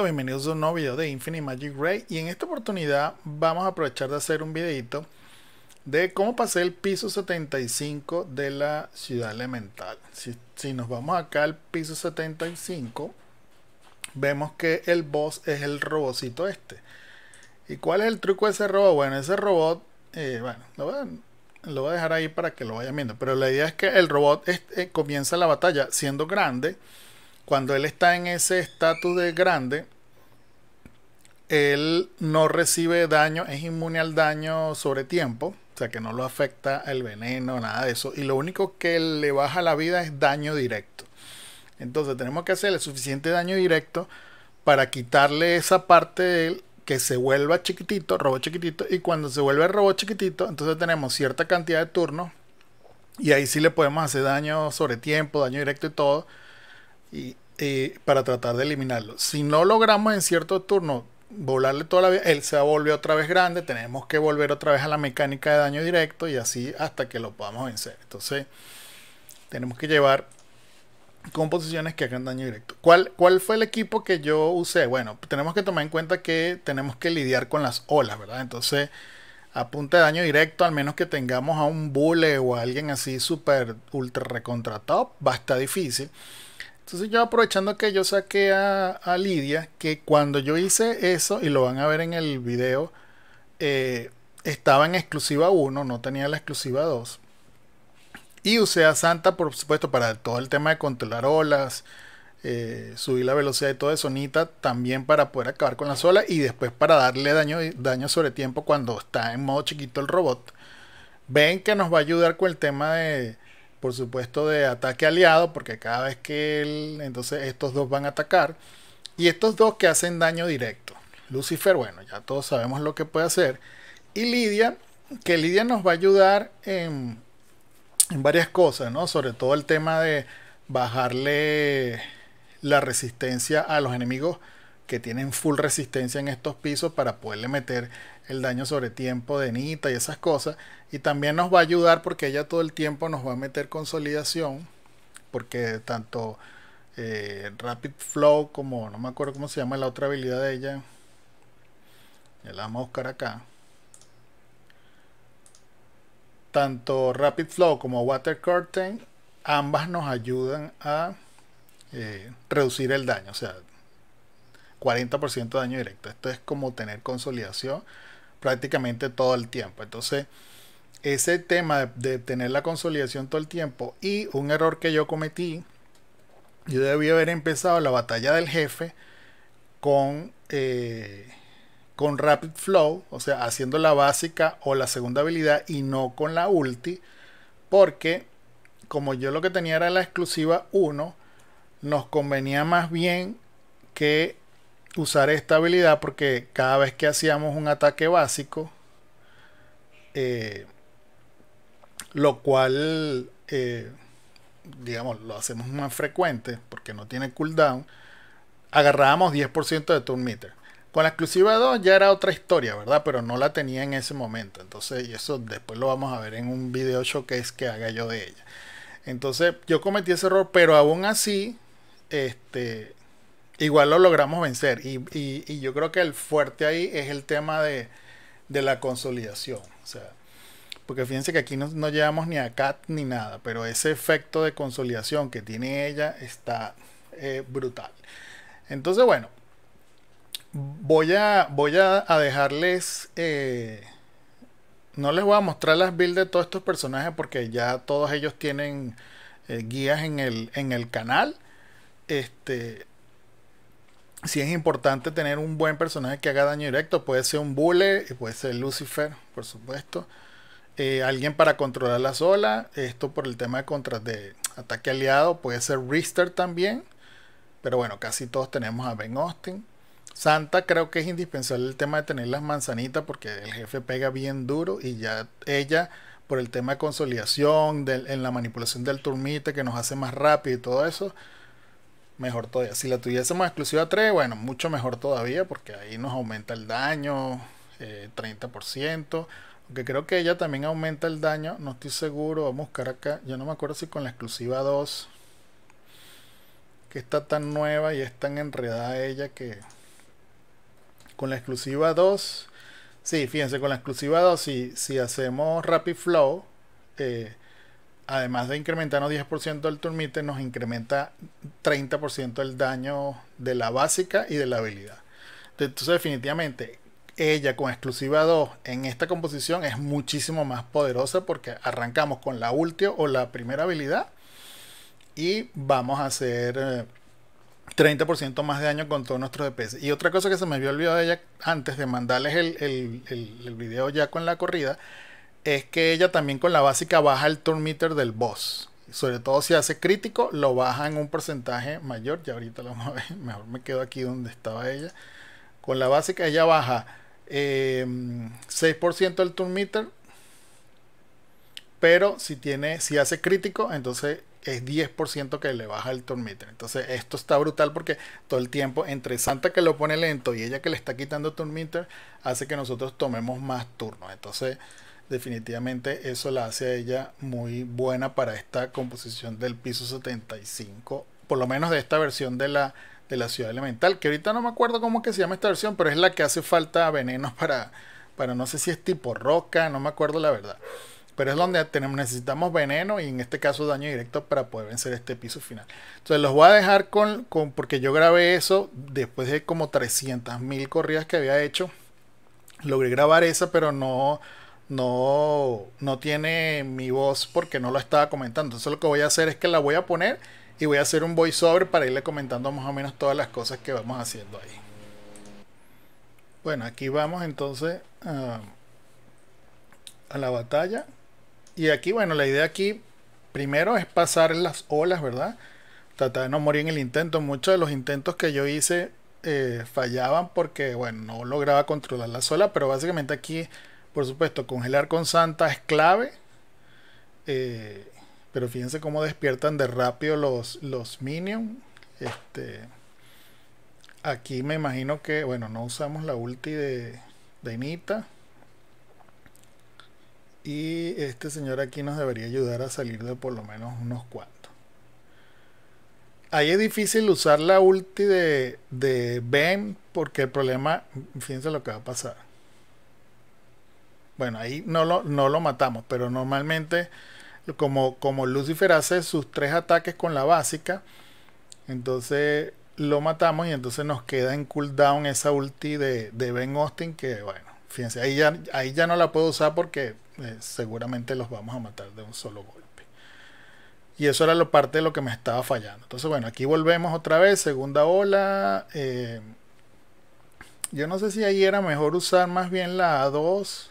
Bienvenidos a un nuevo video de Infinite Magic Ray y en esta oportunidad vamos a aprovechar de hacer un videito de cómo pasé el piso 75 de la ciudad elemental. Si, nos vamos acá al piso 75, vemos que el boss es el robocito este. ¿Y cuál es el truco de ese robot? Bueno, ese robot, eh, bueno, lo voy, a, lo a, dejar ahí para que lo vayan viendo, pero la idea es que el robot eh, comienza la batalla siendo grande cuando él está en ese estatus de grande, él no recibe daño, es inmune al daño sobre tiempo, o sea que no lo afecta el veneno, nada de eso. Y lo único que le baja la vida es daño directo. Entonces tenemos que hacerle suficiente daño directo para quitarle esa parte de él que se vuelva chiquitito, robot chiquitito, y cuando se vuelve robot chiquitito, entonces tenemos cierta cantidad de turnos, y ahí sí le podemos hacer daño sobre tiempo, daño directo y todo, y, para tratar de eliminarlo. Si no logramos en cierto turno volarle toda la vida, él se vuelve otra vez grande, tenemos que volver otra vez a la mecánica de daño directo y así hasta que lo podamos vencer. Entonces, tenemos que llevar composiciones que hagan daño directo. ¿Cuál, ¿Cuál fue el equipo que yo usé? Bueno, tenemos que tomar en cuenta que tenemos que lidiar con las olas, ¿verdad? Entonces, a de daño directo, al menos que tengamos a un bule o a alguien así súper ultra recontratado va a estar difícil. Entonces yo aprovechando que yo saqué a, Lidia, que cuando yo hice eso, y lo van a ver en el video, eh, estaba en exclusiva 1, no tenía la exclusiva 2. Y usé a Santa, por supuesto, para todo el tema de controlar olas, eh, subir la velocidad y todo eso, sonita también para poder acabar con las olas y después para darle daño, daño sobre tiempo cuando está en modo chiquito el robot. Ven que nos va a ayudar con el tema de por supuesto, de ataque aliado, porque cada vez que él, entonces estos dos van a atacar, y estos dos que hacen daño directo. Lucifer, bueno, ya todos sabemos lo que puede hacer, y Lidia, que Lidia nos va a ayudar en, en varias cosas, ¿no? Sobre todo el tema de bajarle la resistencia a los enemigos que tienen full resistencia en estos pisos para poderle meter el daño sobre tiempo de Nita y esas cosas. Y también nos va a ayudar porque ella todo el tiempo nos va a meter consolidación. Porque tanto eh, Rapid Flow como no me acuerdo cómo se llama la otra habilidad de ella. Ya la vamos a buscar acá. Tanto Rapid Flow como Water Curtain, ambas nos ayudan a eh, reducir el daño. O sea, 40% de daño directo. Esto es como tener consolidación prácticamente todo el tiempo. Entonces, ese tema de, tener la consolidación todo el tiempo y un error que yo cometí, yo debí haber empezado la batalla del jefe con, eh, con Rapid Flow, o sea, haciendo la básica o la segunda habilidad y no con la ulti, porque como yo lo que tenía era la exclusiva 1, nos convenía más bien que usar esta habilidad porque cada vez que hacíamos un ataque básico, eh, lo cual, eh, digamos, lo hacemos más frecuente porque no tiene cooldown, agarrábamos 10% de turn meter. Con la exclusiva 2 ya era otra historia, ¿verdad? Pero no la tenía en ese momento. Entonces, y eso después lo vamos a ver en un video showcase que haga yo de ella. Entonces, yo cometí ese error, pero aún así, este, igual lo logramos vencer. Y, yo creo que el fuerte ahí es el tema de, la consolidación. O sea, porque fíjense que aquí no, llevamos ni a CAT ni nada, pero ese efecto de consolidación que tiene ella está eh, brutal. Entonces, bueno, voy a, voy a, dejarles... Eh, no les voy a mostrar las builds de todos estos personajes porque ya todos ellos tienen eh, guías en el, en el canal. Este, si es importante tener un buen personaje que haga daño directo. Puede ser un y puede ser Lucifer, por supuesto. Eh, alguien para controlar la sola. Esto por el tema de, de ataque aliado. Puede ser Rister también. Pero bueno, casi todos tenemos a Ben Austin. Santa creo que es indispensable el tema de tener las manzanitas porque el jefe pega bien duro y ya ella por el tema de consolidación, en la manipulación del turmite que nos hace más rápido y todo eso, mejor todavía. Si la tuviésemos exclusiva 3, bueno, mucho mejor todavía porque ahí nos aumenta el daño 30%. Eh, Aunque creo que ella también aumenta el daño, no estoy seguro. Vamos a buscar acá. Yo no me acuerdo si con la exclusiva 2, que está tan nueva y es tan enredada ella que con la exclusiva 2, sí, fíjense, con la exclusiva 2, si, si hacemos Rapid Flow, eh, además de incrementarnos 10% del turmite, nos incrementa 30% el daño de la básica y de la habilidad. Entonces, definitivamente, ella con exclusiva 2 en esta composición es muchísimo más poderosa porque arrancamos con la última o la primera habilidad y vamos a hacer 30% eh, más de daño con todos nuestros DPS. Y otra cosa que se me había olvidado de ella antes de mandarles el, el, el video ya con la corrida es que ella también con la básica baja el turn meter del boss. Sobre todo si hace crítico, lo baja en un porcentaje mayor. Ya ahorita lo vamos a ver. Mejor me quedo aquí donde estaba ella. Con la básica ella baja 6% em, del turn meter. Pero si tiene, si hace crítico, entonces es 10% que le baja el turn meter. Entonces esto está brutal porque todo el tiempo entre Santa que lo pone lento y ella que le está quitando turn meter hace que nosotros tomemos más turnos. Entonces definitivamente eso la hace a ella muy buena para esta composición del piso 75, por lo menos de esta versión de la, de la ciudad elemental, que ahorita no me acuerdo cómo es que se llama esta versión, pero es la que hace falta veneno para, para no sé si es tipo roca, no me acuerdo la verdad. Pero es donde tenemos, necesitamos veneno y en este caso daño directo para poder vencer este piso final. Entonces los voy a dejar con, con porque yo grabé eso después de como 300.000 corridas que había hecho. Logré grabar esa, pero no, no, no tiene mi voz porque no lo estaba comentando. Entonces lo que voy a hacer es que la voy a poner y voy a hacer un voiceover para irle comentando más o menos todas las cosas que vamos haciendo ahí. Bueno, aquí vamos entonces a, la batalla. Y aquí, bueno, la idea aquí primero es pasar las olas, ¿verdad? Tratar de no morir en el intento. Muchos de los intentos que yo hice eh, fallaban porque, bueno, no lograba controlar la olas, pero básicamente aquí por supuesto, congelar con Santa es clave. Eh, pero fíjense cómo despiertan de rápido los, los minions. Este, aquí me imagino que, bueno, no usamos la ulti de, de Y este señor aquí nos debería ayudar a salir de por lo menos unos cuantos. Ahí es difícil usar la ulti de, de Ben porque el problema, fíjense lo que va a pasar bueno, ahí no lo, no lo matamos, pero normalmente como, como Lucifer hace sus tres ataques con la básica, entonces lo matamos y entonces nos queda en cooldown esa ulti de, Ben Austin que bueno, fíjense, ahí ya, ahí ya no la puedo usar porque eh, seguramente los vamos a matar de un solo golpe. Y eso era lo parte de lo que me estaba fallando. Entonces bueno, aquí volvemos otra vez, segunda ola. Eh, yo no sé si ahí era mejor usar más bien la A2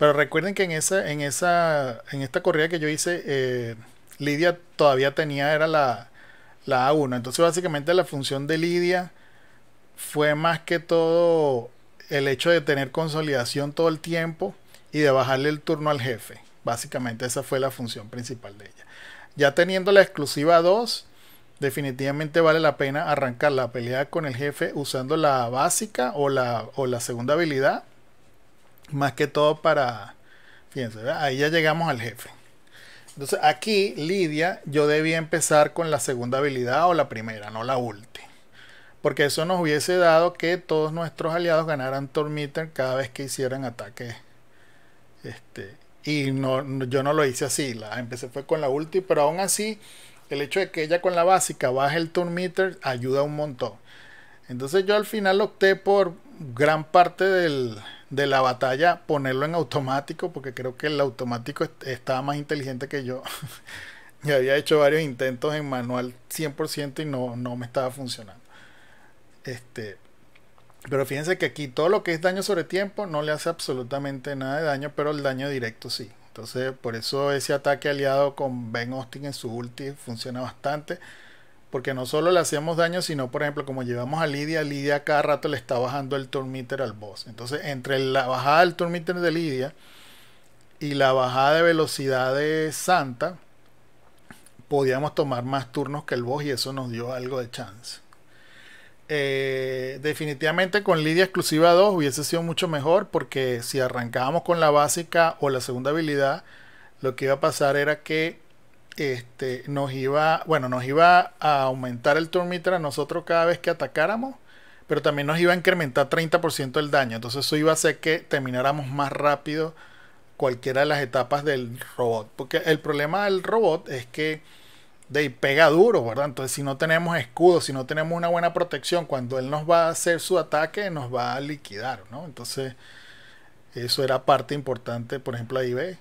pero recuerden que en esa, en esa, en esta corrida que yo hice, eh, Lidia todavía tenía, era la, la A1. Entonces, básicamente la función de Lidia fue más que todo el hecho de tener consolidación todo el tiempo y de bajarle el turno al jefe. Básicamente esa fue la función principal de ella. Ya teniendo la exclusiva 2, definitivamente vale la pena arrancar la pelea con el jefe usando la básica o la, o la segunda habilidad más que todo para, fíjense, ahí ya llegamos al jefe. Entonces aquí, Lidia, yo debía empezar con la segunda habilidad o la primera, no la última. Porque eso nos hubiese dado que todos nuestros aliados ganaran meter cada vez que hicieran ataque Este, y yo no lo hice así, la empecé fue con la ulti, pero aún así el hecho de que ella con la básica baje el turn meter ayuda un montón. Entonces yo al final opté por gran parte del, de la batalla ponerlo en automático, porque creo que el automático estaba más inteligente que yo. yo había hecho varios intentos en manual 100% y no, no me estaba funcionando. Este, pero fíjense que aquí todo lo que es daño sobre tiempo no le hace absolutamente nada de daño, pero el daño directo sí. Entonces, por eso ese ataque aliado con Ben Austin en su ulti funciona bastante. Porque no solo le hacíamos daño, sino, por ejemplo, como llevamos a Lidia, Lidia cada rato le está bajando el turn al boss. Entonces, entre la bajada del turn de Lidia y la bajada de velocidad de Santa, podíamos tomar más turnos que el boss y eso nos dio algo de chance. Eh, definitivamente con Lidia exclusiva 2 hubiese sido mucho mejor porque si arrancábamos con la básica o la segunda habilidad, lo que iba a pasar era que este, nos iba, bueno, nos iba a aumentar el turn a nosotros cada vez que atacáramos, pero también nos iba a incrementar 30% el daño. Entonces eso iba a hacer que termináramos más rápido cualquiera de las etapas del robot. Porque el problema del robot es que de pega duro, ¿verdad? Entonces si no tenemos escudo, si no tenemos una buena protección, cuando él nos va a hacer su ataque, nos va a liquidar, ¿no? Entonces eso era parte importante, por ejemplo, ahí ve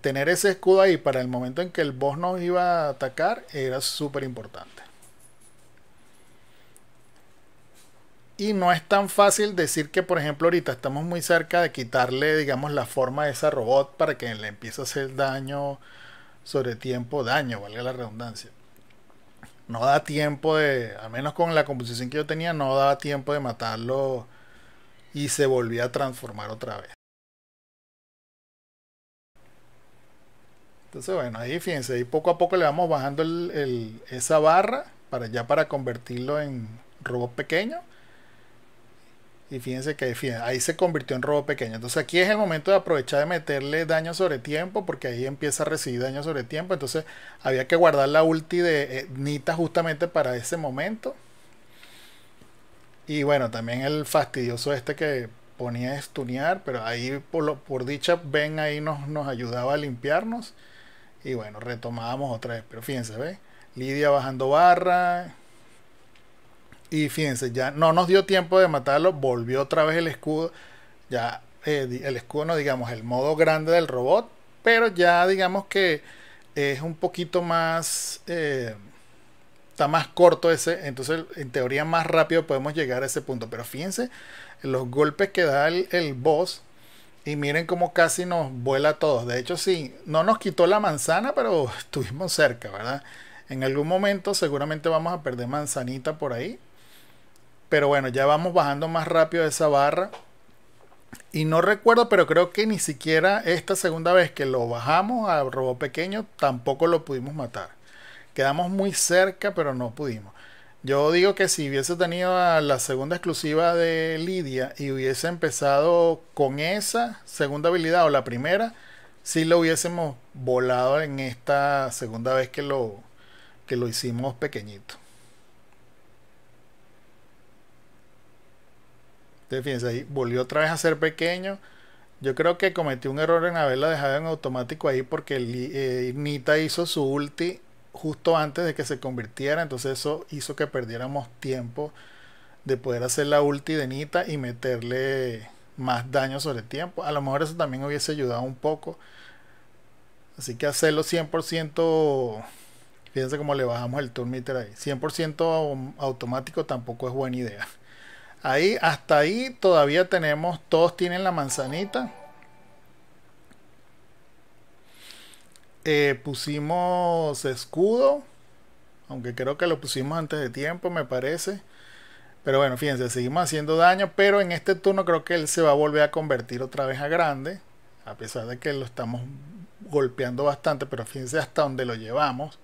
tener ese escudo ahí para el momento en que el boss nos iba a atacar era súper importante. Y no es tan fácil decir que, por ejemplo, ahorita estamos muy cerca de quitarle, digamos, la forma de esa robot para que le empiece a hacer daño sobre tiempo, daño, valga la redundancia. No da tiempo de, al menos con la composición que yo tenía, no daba tiempo de matarlo y se volvía a transformar otra vez. Entonces, bueno, ahí fíjense, ahí poco a poco le vamos bajando esa barra para ya para convertirlo en robot pequeño. Y fíjense que ahí se convirtió en robot pequeño. Entonces aquí es el momento de aprovechar de meterle daño sobre tiempo, porque ahí empieza a recibir daño sobre tiempo. Entonces había que guardar la ulti de eh, Nita justamente para ese momento. Y bueno, también el fastidioso este que ponía a estunear, pero ahí por, por dicha Ven ahí nos, nos ayudaba a limpiarnos. Y bueno, retomábamos otra vez. Pero fíjense, ¿ves? Lidia bajando barra. Y fíjense, ya no nos dio tiempo de matarlo. Volvió otra vez el escudo. Ya eh, el escudo, digamos, el modo grande del robot. Pero ya digamos que es un poquito más... Eh, está más corto ese, entonces en teoría más rápido podemos llegar a ese punto. Pero fíjense los golpes que da el boss y miren cómo casi nos vuela a todos. De hecho, sí, no nos quitó la manzana, pero estuvimos cerca, ¿verdad? En algún momento seguramente vamos a perder manzanita por ahí. Pero bueno, ya vamos bajando más rápido esa barra. Y no recuerdo, pero creo que ni siquiera esta segunda vez que lo bajamos al robot pequeño, tampoco lo pudimos matar. Quedamos muy cerca, pero no pudimos. Yo digo que si hubiese tenido a la segunda exclusiva de Lidia y hubiese empezado con esa segunda habilidad o la primera, si sí lo hubiésemos volado en esta segunda vez que lo, que lo hicimos pequeñito. Entonces, fíjense ahí, volvió otra vez a ser pequeño. Yo creo que cometí un error en haberla dejado en automático ahí porque eh, Nita hizo su ulti justo antes de que se convirtiera, entonces eso hizo que perdiéramos tiempo de poder hacer la ulti de Nita y meterle más daño sobre tiempo. A lo mejor eso también hubiese ayudado un poco. Así que hacerlo 100%, fíjense cómo le bajamos el turn meter ahí. 100% automático tampoco es buena idea. Ahí, hasta ahí todavía tenemos, todos tienen la manzanita. Eh, pusimos escudo, aunque creo que lo pusimos antes de tiempo, me parece. Pero bueno, fíjense, seguimos haciendo daño, pero en este turno creo que él se va a volver a convertir otra vez a grande, a pesar de que lo estamos golpeando bastante, pero fíjense hasta donde lo llevamos.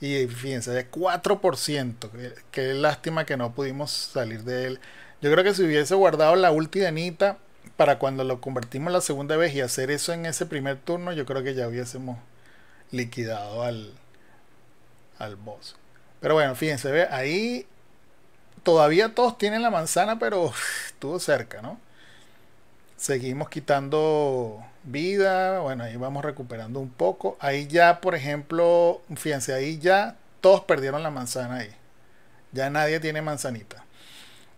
Y fíjense, de 4%. Qué lástima que no pudimos salir de él. Yo creo que si hubiese guardado la ulti de para cuando lo convertimos la segunda vez y hacer eso en ese primer turno, yo creo que ya hubiésemos liquidado al, al boss. Pero bueno, fíjense, ¿ve? ahí todavía todos tienen la manzana, pero estuvo cerca, ¿no? Seguimos quitando vida, bueno, ahí vamos recuperando un poco. Ahí ya, por ejemplo, fíjense, ahí ya todos perdieron la manzana ahí. Ya nadie tiene manzanita.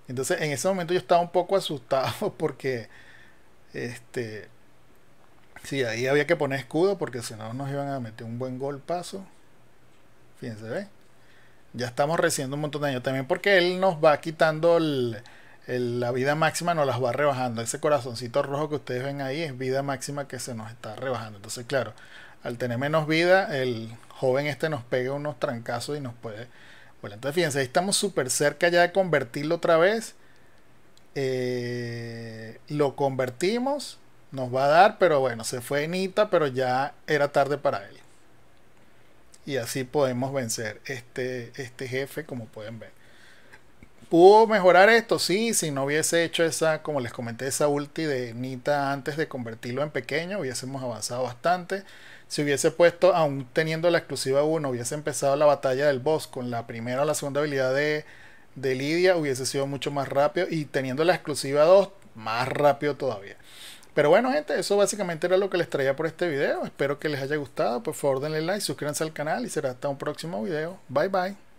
Entonces, en ese momento yo estaba un poco asustado porque este, sí, ahí había que poner escudo porque si no nos iban a meter un buen golpazo. Fíjense, ¿ve? Ya estamos recibiendo un montón de daño también porque él nos va quitando el, la vida máxima, nos las va rebajando. Ese corazoncito rojo que ustedes ven ahí es vida máxima que se nos está rebajando. Entonces, claro, al tener menos vida, el joven este nos pega unos trancazos y nos puede... Bueno, entonces fíjense, ahí estamos súper cerca ya de convertirlo otra vez. Eh, lo convertimos, nos va a dar, pero bueno, se fue Nita, pero ya era tarde para él. Y así podemos vencer este, este jefe, como pueden ver. ¿Pudo mejorar esto? Sí, si no hubiese hecho esa, como les comenté, esa ulti de Nita antes de convertirlo en pequeño, hubiésemos avanzado bastante. Si hubiese puesto, aún teniendo la exclusiva 1, hubiese empezado la batalla del boss con la primera o la segunda habilidad de, de Lidia hubiese sido mucho más rápido y teniendo la exclusiva 2 más rápido todavía. Pero bueno, gente, eso básicamente era lo que les traía por este video. Espero que les haya gustado. Por favor, denle like, suscríbanse al canal y será hasta un próximo video. Bye bye.